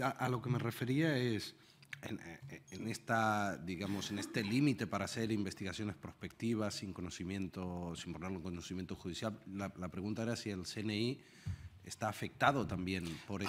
a, a, lo que me refería es, en, esta, digamos, en este límite para hacer investigaciones prospectivas sin conocimiento, sin ponerlo en conocimiento judicial, la, la pregunta era si el CNI está afectado también por